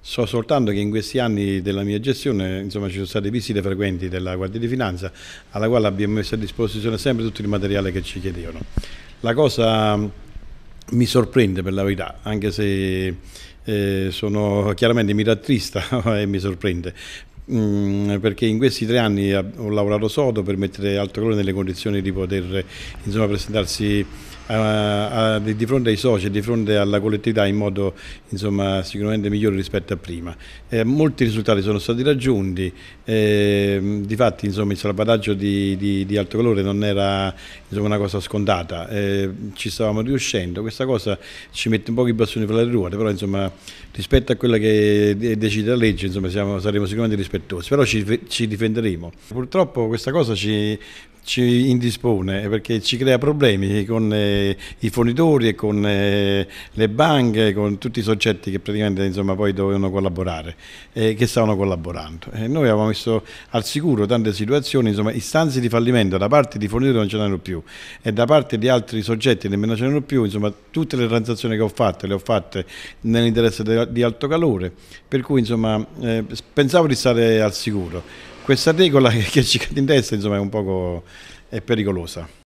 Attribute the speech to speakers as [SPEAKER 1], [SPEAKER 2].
[SPEAKER 1] So soltanto che in questi anni della mia gestione insomma, ci sono state visite frequenti della Guardia di Finanza alla quale abbiamo messo a disposizione sempre tutto il materiale che ci chiedevano. La cosa mm, mi sorprende per la verità, anche se eh, sono chiaramente miratrista e eh, mi sorprende, Mm, perché in questi tre anni ho lavorato sodo per mettere Alto Colore nelle condizioni di poter insomma, presentarsi a, a, di fronte ai soci, di fronte alla collettività in modo insomma, sicuramente migliore rispetto a prima. Eh, molti risultati sono stati raggiunti, eh, di fatti insomma, il salvataggio di, di, di, alto calore non era insomma, una cosa scontata, eh, ci stavamo riuscendo, questa cosa ci mette un po' i bastoni fra le ruote, però insomma, rispetto a quella che decide la legge insomma, siamo, saremo sicuramente rispettosi, però ci, ci difenderemo. Purtroppo questa cosa ci ci indispone eh, perché ci crea problemi con eh, i fornitori e con eh, le banche, con tutti i soggetti che praticamente insomma, poi dovevano collaborare e eh, che stavano collaborando. Eh, noi abbiamo messo al sicuro tante situazioni, insomma, istanze di fallimento da parte di fornitori non ce n'erano più e da parte di altri soggetti nemmeno ce n'erano più, insomma, tutte le transazioni che ho fatto le ho fatte nell'interesse di alto calore, per cui insomma, eh, pensavo di stare al sicuro questa regola che, che ci cade in testa insomma, è un poco è pericolosa.